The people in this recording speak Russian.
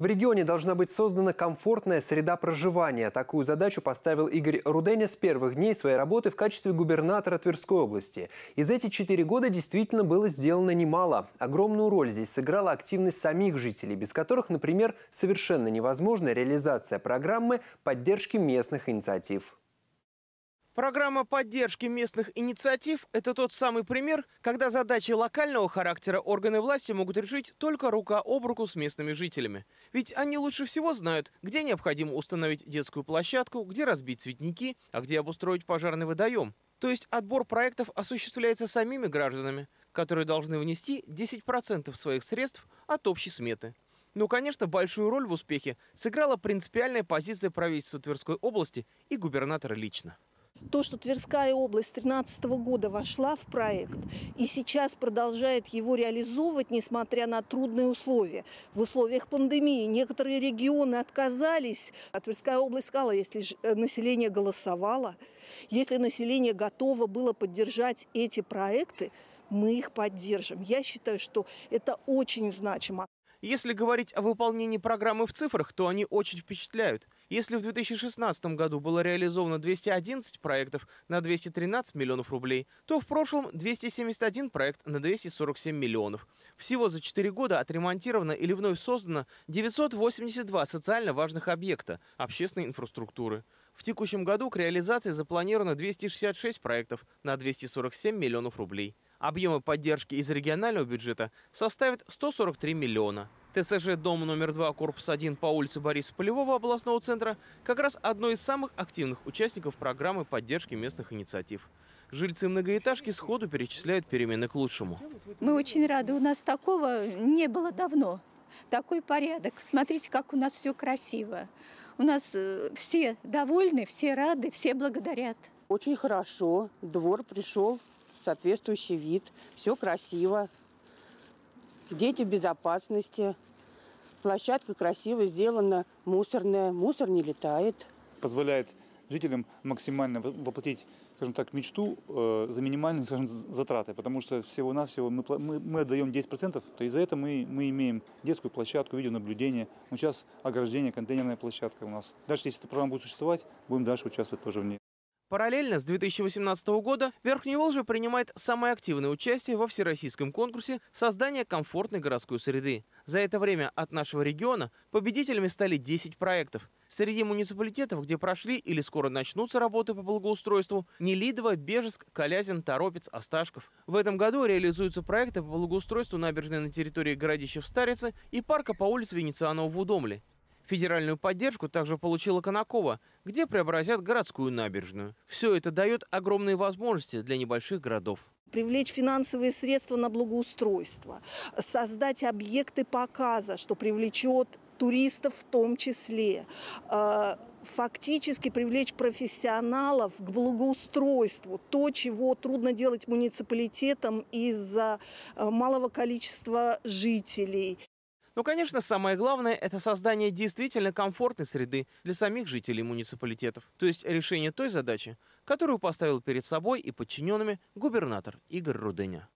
В регионе должна быть создана комфортная среда проживания. Такую задачу поставил Игорь Руденя с первых дней своей работы в качестве губернатора Тверской области. Из эти четыре года действительно было сделано немало. Огромную роль здесь сыграла активность самих жителей, без которых, например, совершенно невозможна реализация программы поддержки местных инициатив. Программа поддержки местных инициатив – это тот самый пример, когда задачи локального характера органы власти могут решить только рука об руку с местными жителями. Ведь они лучше всего знают, где необходимо установить детскую площадку, где разбить цветники, а где обустроить пожарный водоем. То есть отбор проектов осуществляется самими гражданами, которые должны внести 10% своих средств от общей сметы. Ну, конечно, большую роль в успехе сыграла принципиальная позиция правительства Тверской области и губернатора лично то, что Тверская область 2013 года вошла в проект и сейчас продолжает его реализовывать, несмотря на трудные условия. В условиях пандемии некоторые регионы отказались, а Тверская область сказала, если э, население голосовало, если население готово было поддержать эти проекты, мы их поддержим. Я считаю, что это очень значимо. Если говорить о выполнении программы в цифрах, то они очень впечатляют. Если в 2016 году было реализовано 211 проектов на 213 миллионов рублей, то в прошлом 271 проект на 247 миллионов. Всего за 4 года отремонтировано или вновь создано 982 социально важных объекта общественной инфраструктуры. В текущем году к реализации запланировано 266 проектов на 247 миллионов рублей. Объемы поддержки из регионального бюджета составят 143 миллиона. ТСЖ «Дом номер 2, корпус 1» по улице Бориса Полевого областного центра как раз одно из самых активных участников программы поддержки местных инициатив. Жильцы многоэтажки сходу перечисляют перемены к лучшему. Мы очень рады. У нас такого не было давно. Такой порядок. Смотрите, как у нас все красиво. У нас э, все довольны, все рады, все благодарят. Очень хорошо. Двор пришел соответствующий вид, все красиво, дети в безопасности, площадка красиво сделана, мусорная, мусор не летает. Позволяет жителям максимально воплотить, скажем так, мечту э, за минимальные, скажем, затраты, потому что всего-навсего мы, мы, мы отдаем 10%, то из-за этого мы, мы имеем детскую площадку, видеонаблюдение, ну, сейчас ограждение, контейнерная площадка у нас. Дальше, если эта программа будет существовать, будем дальше участвовать тоже в ней. Параллельно с 2018 года Верхний Волжа принимает самое активное участие во всероссийском конкурсе создания комфортной городской среды». За это время от нашего региона победителями стали 10 проектов. Среди муниципалитетов, где прошли или скоро начнутся работы по благоустройству – Нелидово, Бежеск, Колязин, Торопец, Осташков. В этом году реализуются проекты по благоустройству набережной на территории городища в Старице и парка по улице Венецианова в Удомле. Федеральную поддержку также получила Конакова, где преобразят городскую набережную. Все это дает огромные возможности для небольших городов привлечь финансовые средства на благоустройство, создать объекты показа, что привлечет туристов в том числе, э, фактически привлечь профессионалов к благоустройству, то, чего трудно делать муниципалитетам из-за э, малого количества жителей. Но, ну, конечно, самое главное – это создание действительно комфортной среды для самих жителей муниципалитетов, то есть решение той задачи, которую поставил перед собой и подчиненными губернатор Игорь Руденя.